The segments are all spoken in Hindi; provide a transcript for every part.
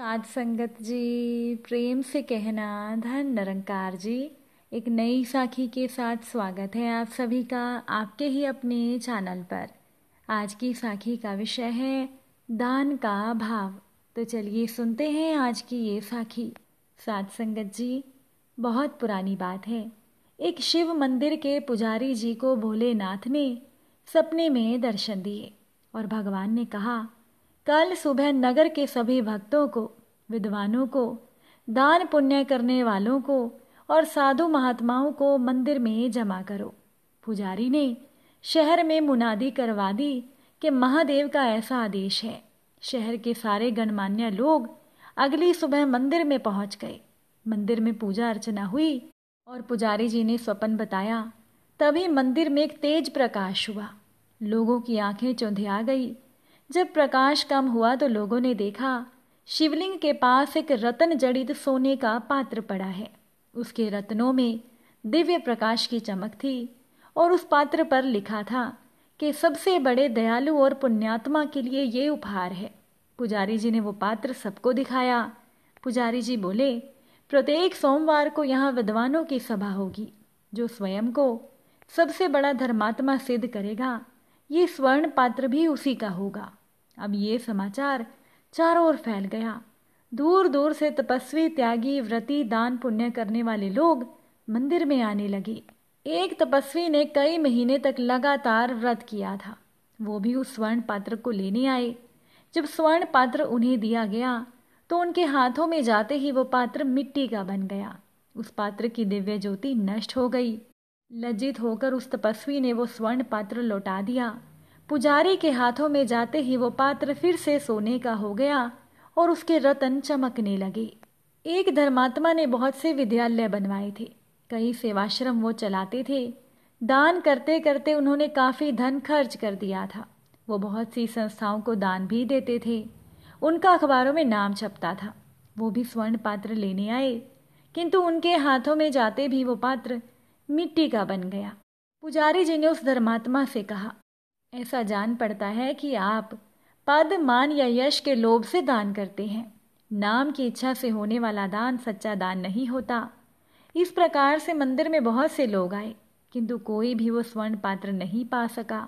साध संगत जी प्रेम से कहना धन निरंकार जी एक नई साखी के साथ स्वागत है आप सभी का आपके ही अपने चैनल पर आज की साखी का विषय है दान का भाव तो चलिए सुनते हैं आज की ये साखी साध संगत जी बहुत पुरानी बात है एक शिव मंदिर के पुजारी जी को भोलेनाथ ने सपने में दर्शन दिए और भगवान ने कहा कल सुबह नगर के सभी भक्तों को विद्वानों को दान पुण्य करने वालों को और साधु महात्माओं को मंदिर में जमा करो पुजारी ने शहर में मुनादी करवा दी कि महादेव का ऐसा आदेश है शहर के सारे गणमान्य लोग अगली सुबह मंदिर में पहुंच गए मंदिर में पूजा अर्चना हुई और पुजारी जी ने स्वपन बताया तभी मंदिर में एक तेज प्रकाश हुआ लोगों की आंखें चौंधिया गई जब प्रकाश कम हुआ तो लोगों ने देखा शिवलिंग के पास एक रतन जड़ित सोने का पात्र पड़ा है उसके रत्नों में दिव्य प्रकाश की चमक थी और उस पात्र पर लिखा था कि सबसे बड़े दयालु और पुण्यात्मा के लिए ये उपहार है पुजारी जी ने वो पात्र सबको दिखाया पुजारी जी बोले प्रत्येक सोमवार को यहाँ विद्वानों की सभा होगी जो स्वयं को सबसे बड़ा धर्मात्मा सिद्ध करेगा ये स्वर्ण पात्र भी उसी का होगा अब ये समाचार चारों ओर फैल गया दूर दूर से तपस्वी त्यागी व्रति दान पुण्य करने वाले लोग मंदिर में आने लगे एक तपस्वी ने कई महीने तक लगातार व्रत किया था वो भी उस स्वर्ण पात्र को लेने आए जब स्वर्ण पात्र उन्हें दिया गया तो उनके हाथों में जाते ही वो पात्र मिट्टी का बन गया उस पात्र की दिव्य ज्योति नष्ट हो गई लज्जित होकर उस तपस्वी ने वो स्वर्ण पात्र लौटा दिया पुजारी के हाथों में जाते ही वो पात्र फिर से सोने का हो गया और उसके रतन चमकने लगे एक धर्मात्मा ने बहुत से विद्यालय बनवाए थे कई सेवाश्रम वो चलाते थे दान करते करते उन्होंने काफ़ी धन खर्च कर दिया था वो बहुत सी संस्थाओं को दान भी देते थे उनका अखबारों में नाम छपता था वो भी स्वर्ण पात्र लेने आए किंतु उनके हाथों में जाते भी वो पात्र मिट्टी का बन गया पुजारी जी ने उस धर्मात्मा से कहा ऐसा जान पड़ता है कि आप पद मान या यश के लोभ से दान करते हैं नाम की इच्छा से होने वाला दान सच्चा दान नहीं होता इस प्रकार से मंदिर में बहुत से लोग आए किंतु कोई भी वो स्वर्ण पात्र नहीं पा सका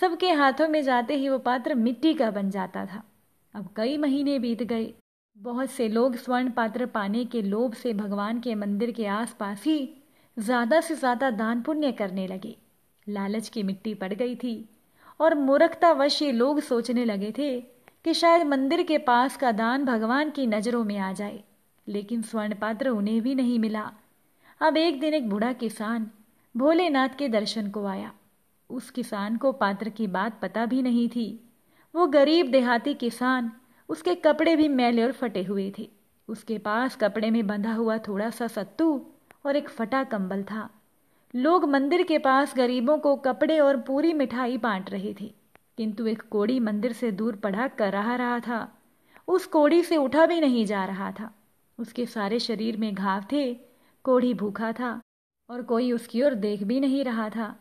सबके हाथों में जाते ही वो पात्र मिट्टी का बन जाता था अब कई महीने बीत गए बहुत से लोग स्वर्ण पात्र पाने के लोभ से भगवान के मंदिर के आसपास ही ज़्यादा से ज़्यादा दान पुण्य करने लगे लालच की मिट्टी पड़ गई थी और मूर्खतावश ये लोग सोचने लगे थे कि शायद मंदिर के पास का दान भगवान की नज़रों में आ जाए लेकिन स्वर्ण पात्र उन्हें भी नहीं मिला अब एक दिन एक बूढ़ा किसान भोलेनाथ के दर्शन को आया उस किसान को पात्र की बात पता भी नहीं थी वो गरीब देहाती किसान उसके कपड़े भी मैले और फटे हुए थे उसके पास कपड़े में बंधा हुआ थोड़ा सा सत्तू और एक फटा कंबल था लोग मंदिर के पास गरीबों को कपड़े और पूरी मिठाई बांट रहे थे किंतु एक कोड़ी मंदिर से दूर पड़ा रहा, रहा था उस कोड़ी से उठा भी नहीं जा रहा था उसके सारे शरीर में घाव थे कोड़ी भूखा था और कोई उसकी ओर देख भी नहीं रहा था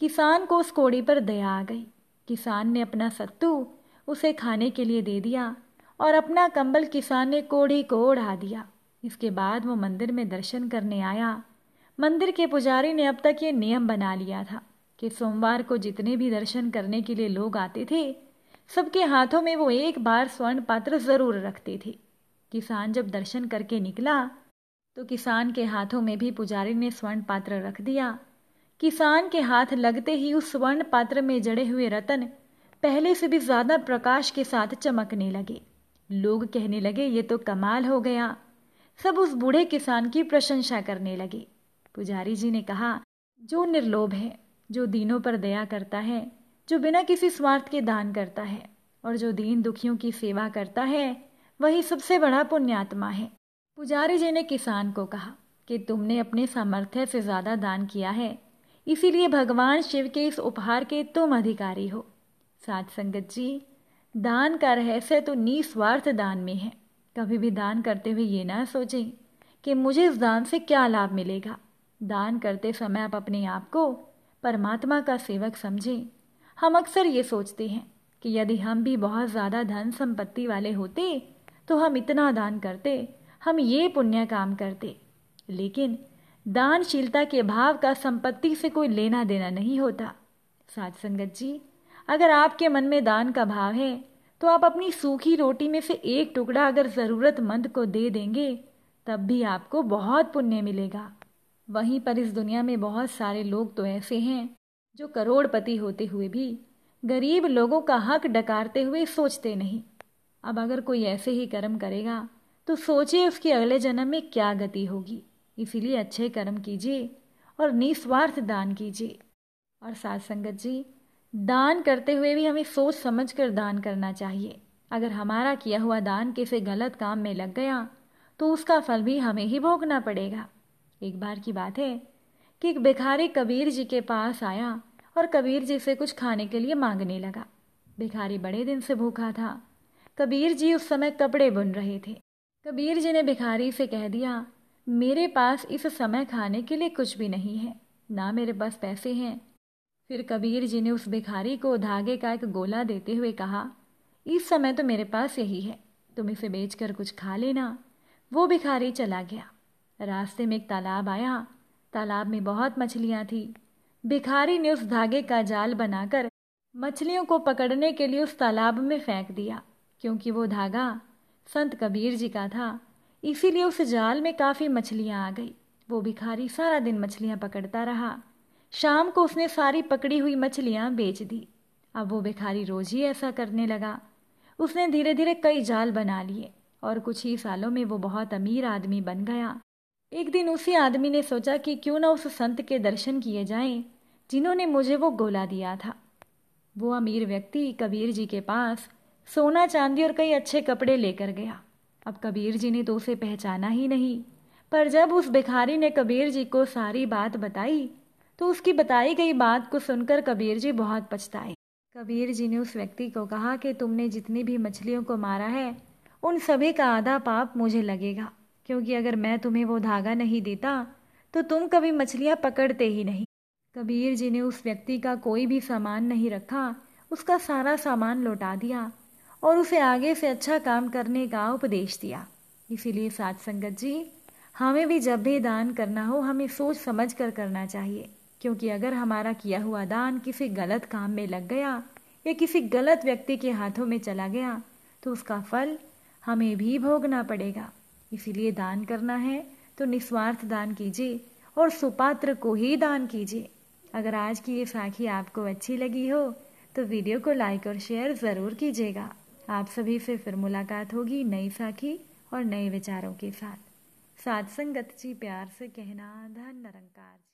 किसान को उस कोड़ी पर दया आ गई किसान ने अपना सत्तू उसे खाने के लिए दे दिया और अपना कंबल किसान ने कोड़ी को ओढ़ा दिया इसके बाद वो मंदिर में दर्शन करने आया मंदिर के पुजारी ने अब तक ये नियम बना लिया था कि सोमवार को जितने भी दर्शन करने के लिए लोग आते थे सबके हाथों में वो एक बार स्वर्ण पात्र जरूर रखते थे किसान जब दर्शन करके निकला तो किसान के हाथों में भी पुजारी ने स्वर्ण पात्र रख दिया किसान के हाथ लगते ही उस स्वर्ण पात्र में जड़े हुए रतन पहले से भी ज़्यादा प्रकाश के साथ चमकने लगे लोग कहने लगे ये तो कमाल हो गया सब उस बूढ़े किसान की प्रशंसा करने लगे पुजारी जी ने कहा जो निर्लोभ है जो दीनों पर दया करता है जो बिना किसी स्वार्थ के दान करता है और जो दीन दुखियों की सेवा करता है वही सबसे बड़ा पुण्यात्मा है पुजारी जी ने किसान को कहा कि तुमने अपने सामर्थ्य से ज़्यादा दान किया है इसीलिए भगवान शिव के इस उपहार के तुम अधिकारी हो साथ संगत जी दान का रहस्य तो निस्वार्थ दान में है कभी भी दान करते हुए ये ना सोचें कि मुझे इस दान से क्या लाभ मिलेगा दान करते समय आप अपने आप को परमात्मा का सेवक समझें हम अक्सर ये सोचते हैं कि यदि हम भी बहुत ज़्यादा धन संपत्ति वाले होते तो हम इतना दान करते हम ये पुण्य काम करते लेकिन दानशीलता के भाव का संपत्ति से कोई लेना देना नहीं होता साध संगत जी अगर आपके मन में दान का भाव है तो आप अपनी सूखी रोटी में से एक टुकड़ा अगर ज़रूरतमंद को दे देंगे तब भी आपको बहुत पुण्य मिलेगा वहीं पर इस दुनिया में बहुत सारे लोग तो ऐसे हैं जो करोड़पति होते हुए भी गरीब लोगों का हक डकारते हुए सोचते नहीं अब अगर कोई ऐसे ही कर्म करेगा तो सोचिए उसकी अगले जन्म में क्या गति होगी इसीलिए अच्छे कर्म कीजिए और निस्वार्थ दान कीजिए और साथ संगत जी दान करते हुए भी हमें सोच समझ कर दान करना चाहिए अगर हमारा किया हुआ दान किसी गलत काम में लग गया तो उसका फल भी हमें ही भोगना पड़ेगा एक बार की बात है कि एक भिखारी कबीर जी के पास आया और कबीर जी से कुछ खाने के लिए मांगने लगा भिखारी बड़े दिन से भूखा था कबीर जी उस समय कपड़े बुन रहे थे कबीर जी ने भिखारी से कह दिया मेरे पास इस समय खाने के लिए कुछ भी नहीं है ना मेरे पास पैसे हैं फिर कबीर जी ने उस भिखारी को धागे का एक गोला देते हुए कहा इस समय तो मेरे पास यही है तुम इसे बेचकर कुछ खा लेना वो भिखारी चला गया रास्ते में एक तालाब आया तालाब में बहुत मछलियाँ थी भिखारी ने उस धागे का जाल बनाकर मछलियों को पकड़ने के लिए उस तालाब में फेंक दिया क्योंकि वो धागा संत कबीर जी का था इसीलिए उस जाल में काफ़ी मछलियाँ आ गई वो भिखारी सारा दिन मछलियाँ पकड़ता रहा शाम को उसने सारी पकड़ी हुई मछलियाँ बेच दी अब वो भिखारी रोज ही ऐसा करने लगा उसने धीरे धीरे कई जाल बना लिए और कुछ ही सालों में वो बहुत अमीर आदमी बन गया एक दिन उसी आदमी ने सोचा कि क्यों ना उस संत के दर्शन किए जाएं जिन्होंने मुझे वो गोला दिया था वो अमीर व्यक्ति कबीर जी के पास सोना चांदी और कई अच्छे कपड़े लेकर गया अब कबीर जी ने तो उसे पहचाना ही नहीं पर जब उस भिखारी ने कबीर जी को सारी बात बताई तो उसकी बताई गई बात को सुनकर कबीर जी बहुत पछताए कबीर जी ने उस व्यक्ति को कहा कि तुमने जितनी भी मछलियों को मारा है उन सभी का आधा पाप मुझे लगेगा क्योंकि अगर मैं तुम्हें वो धागा नहीं देता तो तुम कभी मछलियाँ पकड़ते ही नहीं कबीर जी ने उस व्यक्ति का कोई भी सामान नहीं रखा उसका सारा सामान लौटा दिया और उसे आगे से अच्छा काम करने का उपदेश दिया इसीलिए सात संगत जी हमें भी जब भी दान करना हो हमें सोच समझ कर करना चाहिए क्योंकि अगर हमारा किया हुआ दान किसी गलत काम में लग गया या किसी गलत व्यक्ति के हाथों में चला गया तो उसका फल हमें भी भोगना पड़ेगा इसीलिए दान करना है तो निस्वार्थ दान कीजिए और सुपात्र को ही दान कीजिए अगर आज की ये साखी आपको अच्छी लगी हो तो वीडियो को लाइक और शेयर ज़रूर कीजिएगा आप सभी से फिर मुलाकात होगी नई साखी और नए विचारों के साथ साथ संगत जी प्यार से कहना धन निरंकार जी